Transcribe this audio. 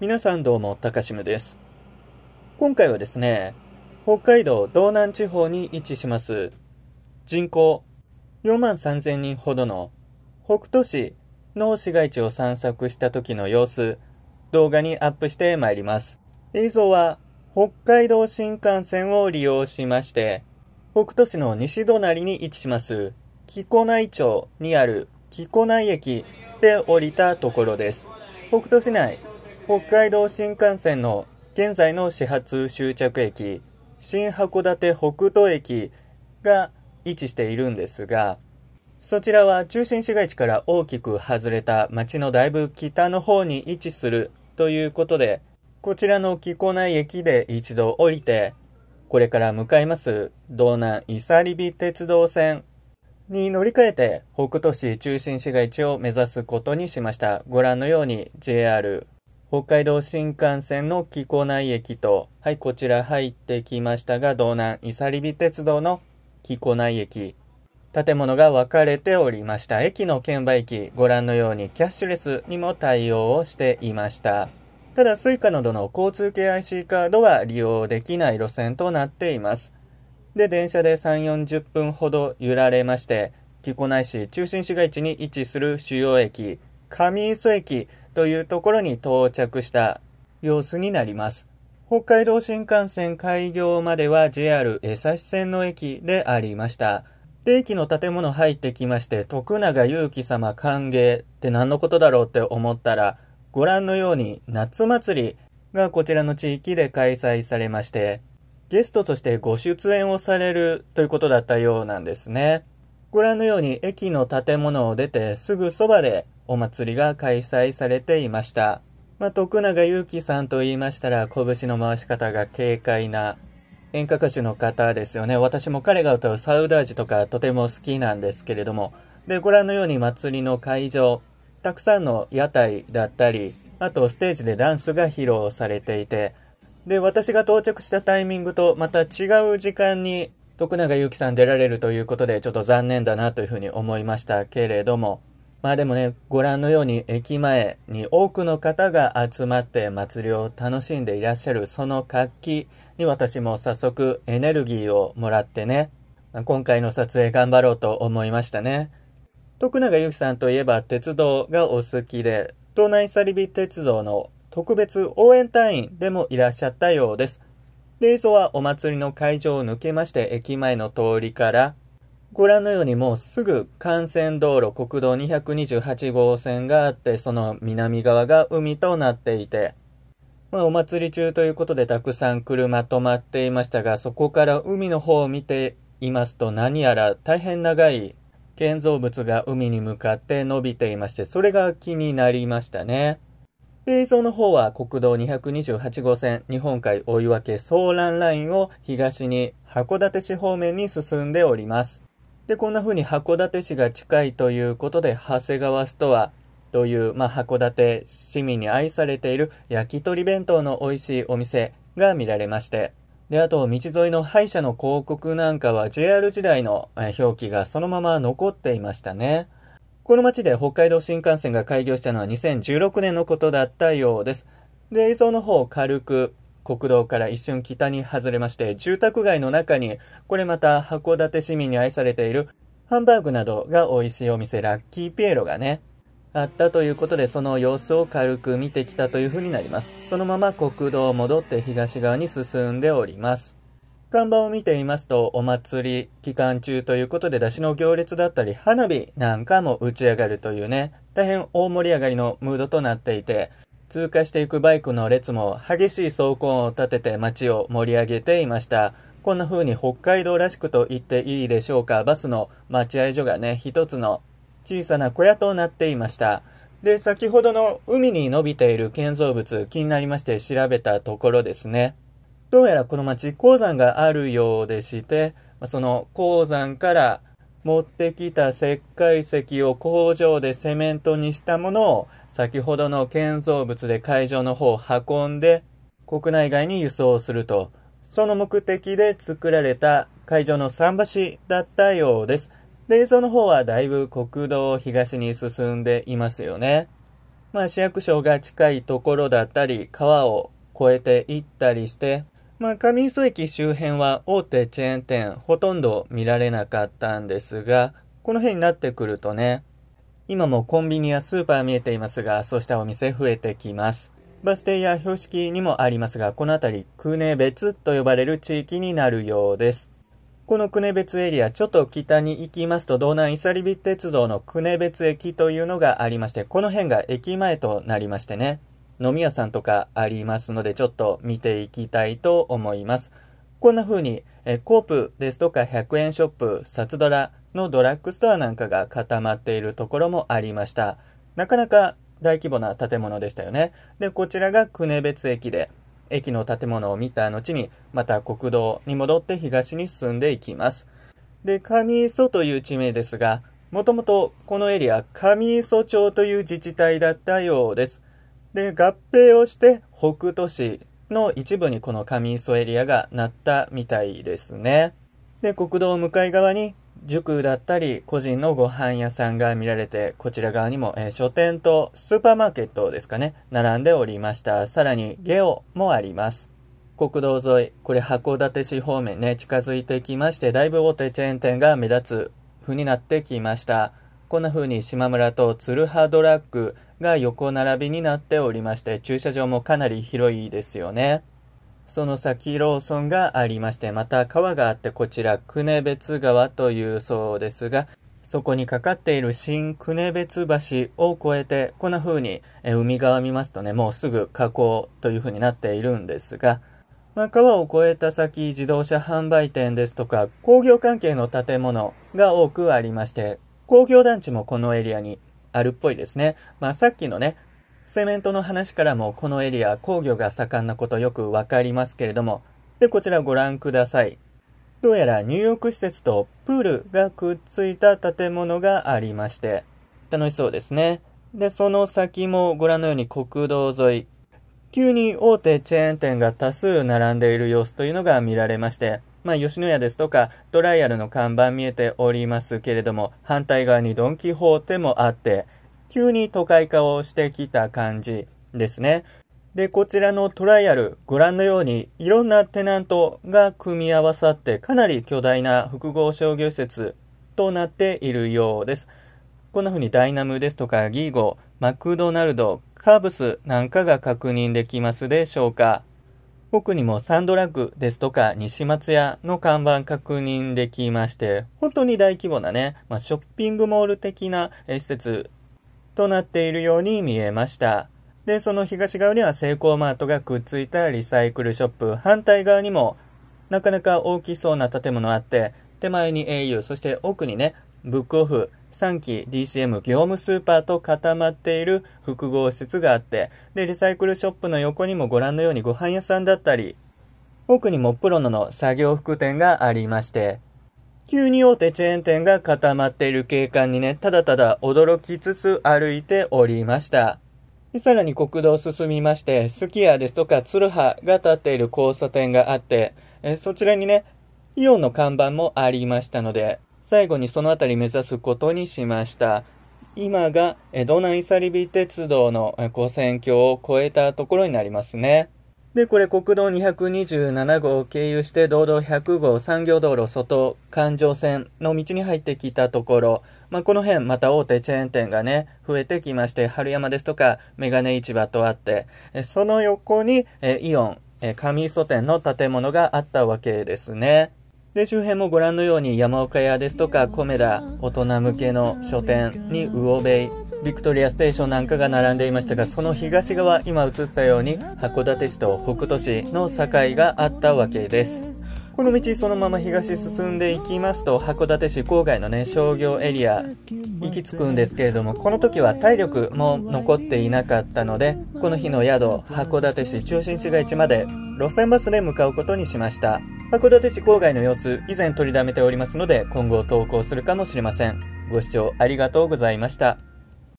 皆さんどうも、高島しむです。今回はですね、北海道道南地方に位置します、人口4万3000人ほどの北斗市の市街地を散策した時の様子、動画にアップしてまいります。映像は北海道新幹線を利用しまして、北斗市の西隣に位置します、木古内町にある木古内駅で降りたところです。北斗市内北海道新幹線の現在の始発終着駅新函館北斗駅が位置しているんですがそちらは中心市街地から大きく外れた町のだいぶ北の方に位置するということでこちらの木古内駅で一度降りてこれから向かいます道南伊佐里美鉄道線に乗り換えて北斗市中心市街地を目指すことにしました。ご覧のように JR 北海道新幹線の木古内駅と、はい、こちら入ってきましたが、道南いさりび鉄道の木古内駅。建物が分かれておりました。駅の券売機、ご覧のようにキャッシュレスにも対応をしていました。ただ、スイカなどの交通系 IC カードは利用できない路線となっています。で、電車で3、40分ほど揺られまして、木古内市中心市街地に位置する主要駅、上磯駅、というところに到着した様子になります。北海道新幹線開業までは JR 江差線の駅でありました。定期の建物入ってきまして、徳永祐樹様歓迎って何のことだろうって思ったら、ご覧のように夏祭りがこちらの地域で開催されまして、ゲストとしてご出演をされるということだったようなんですね。ご覧のように駅の建物を出てすぐそばでお祭りが開催されていました。まあ、徳永ゆうきさんと言いましたら、拳の回し方が軽快な演歌歌手の方ですよね。私も彼が歌うサウダージとかとても好きなんですけれども。で、ご覧のように祭りの会場、たくさんの屋台だったり、あとステージでダンスが披露されていて、で、私が到着したタイミングとまた違う時間に徳永ゆうきさん出られるということで、ちょっと残念だなというふうに思いましたけれども、まあでもね、ご覧のように駅前に多くの方が集まって祭りを楽しんでいらっしゃるその活気に私も早速エネルギーをもらってね、今回の撮影頑張ろうと思いましたね。徳永ゆきさんといえば鉄道がお好きで、東内サリビ鉄道の特別応援隊員でもいらっしゃったようです。で、映像はお祭りの会場を抜けまして駅前の通りからご覧のようにもうすぐ幹線道路国道228号線があって、その南側が海となっていて、まあお祭り中ということでたくさん車止まっていましたが、そこから海の方を見ていますと何やら大変長い建造物が海に向かって伸びていまして、それが気になりましたね。映像の方は国道228号線日本海追分け騒乱ラインを東に函館市方面に進んでおります。で、こんな風に函館市が近いということで、長谷川ストアという、まあ、函館市民に愛されている焼き鳥弁当の美味しいお店が見られまして、で、あと、道沿いの歯医者の広告なんかは JR 時代の表記がそのまま残っていましたね。この町で北海道新幹線が開業したのは2016年のことだったようです。で、映像の方を軽く国道から一瞬北に外れまして、住宅街の中に、これまた函館市民に愛されているハンバーグなどが美味しいお店、ラッキーピエロがね、あったということで、その様子を軽く見てきたというふうになります。そのまま国道を戻って東側に進んでおります。看板を見ていますと、お祭り期間中ということで、出汁の行列だったり、花火なんかも打ち上がるというね、大変大盛り上がりのムードとなっていて、通過していくバイクの列も激しい走行を立てて街を盛り上げていました。こんな風に北海道らしくと言っていいでしょうか。バスの待合所がね、一つの小さな小屋となっていました。で、先ほどの海に伸びている建造物気になりまして調べたところですね。どうやらこの町鉱山があるようでして、その鉱山から持ってきた石灰石を工場でセメントにしたものを先ほどの建造物で会場の方を運んで、国内外に輸送すると、その目的で作られた会場の桟橋だったようです。で、映像の方はだいぶ国道を東に進んでいますよね。まあ市役所が近いところだったり、川を越えていったりして、まあ上磯駅周辺は大手チェーン店ほとんど見られなかったんですが、この辺になってくるとね、今もコンビニやスーパー見えていますが、そうしたお店増えてきます。バス停や標識にもありますが、この辺り、クネ別と呼ばれる地域になるようです。この久根別エリア、ちょっと北に行きますと、道南いさり鉄道の久根別駅というのがありまして、この辺が駅前となりましてね、飲み屋さんとかありますので、ちょっと見ていきたいと思います。こんな風に、えコープですとか100円ショップ、札ドラ、のドラッグストアなんかが固まっているところもありました。なかなか大規模な建物でしたよね。で、こちらが久根別駅で、駅の建物を見た後に、また国道に戻って東に進んでいきます。で、上磯という地名ですが、もともとこのエリア、上磯町という自治体だったようです。で、合併をして北杜市の一部にこの上磯エリアがなったみたいですね。で、国道向かい側に塾だったり、個人のご飯屋さんが見られて、こちら側にも、えー、書店とスーパーマーケットですかね、並んでおりました。さらに、ゲオもあります。国道沿い、これ函館市方面ね、近づいてきまして、だいぶ大手チェーン店が目立つ風になってきました。こんな風に島村と鶴葉ドラッグが横並びになっておりまして、駐車場もかなり広いですよね。その先ローソンがありまして、また川があってこちら、久根別川というそうですが、そこにかかっている新久根別橋を越えて、こんな風に、え海側見ますとね、もうすぐ河口という風になっているんですが、まあ、川を越えた先、自動車販売店ですとか、工業関係の建物が多くありまして、工業団地もこのエリアにあるっぽいですね。まあ、さっきのね、セメントの話からもこのエリア工業が盛んなことよくわかりますけれども、で、こちらご覧ください。どうやら入浴施設とプールがくっついた建物がありまして、楽しそうですね。で、その先もご覧のように国道沿い、急に大手チェーン店が多数並んでいる様子というのが見られまして、まあ、吉野家ですとか、トライアルの看板見えておりますけれども、反対側にドン・キホーテもあって、急に都会化をしてきた感じですね。で、こちらのトライアル、ご覧のように、いろんなテナントが組み合わさって、かなり巨大な複合商業施設となっているようです。こんな風にダイナムですとか、ギーゴ、マクドナルド、カーブスなんかが確認できますでしょうか。奥にもサンドラッグですとか、西松屋の看板確認できまして、本当に大規模なね、まあ、ショッピングモール的な施設となっているように見えました。で、その東側にはセイコーマートがくっついたリサイクルショップ、反対側にもなかなか大きそうな建物あって、手前に au、そして奥にね、ブックオフ、3期 DCM 業務スーパーと固まっている複合施設があって、で、リサイクルショップの横にもご覧のようにご飯屋さんだったり、奥にもプロのの作業服店がありまして、急に大手チェーン店が固まっている景観にね、ただただ驚きつつ歩いておりました。さらに国道を進みまして、すき家ですとかツルハが立っている交差点があって、えそちらにね、イオンの看板もありましたので、最後にその辺り目指すことにしました。今が、え、ドナイサリビ鉄道の、え、跨線橋を越えたところになりますね。で、これ国道227号を経由して道道100号産業道路外環状線の道に入ってきたところ、まあ、この辺また大手チェーン店がね、増えてきまして、春山ですとかメガネ市場とあって、その横にイオン、えー、上磯店の建物があったわけですね。で、周辺もご覧のように山岡屋ですとか、コメダ、大人向けの書店に魚べい、ビクトリアステーションなんかが並んでいましたが、その東側、今映ったように函館市と北斗市の境があったわけです。この道そのまま東進んでいきますと函館市郊外のね商業エリア行き着くんですけれどもこの時は体力も残っていなかったのでこの日の宿函館市中心市街地まで路線バスで向かうことにしました。函館市郊外の様子、以前取りだめておりますので、今後投稿するかもしれません。ご視聴ありがとうございました。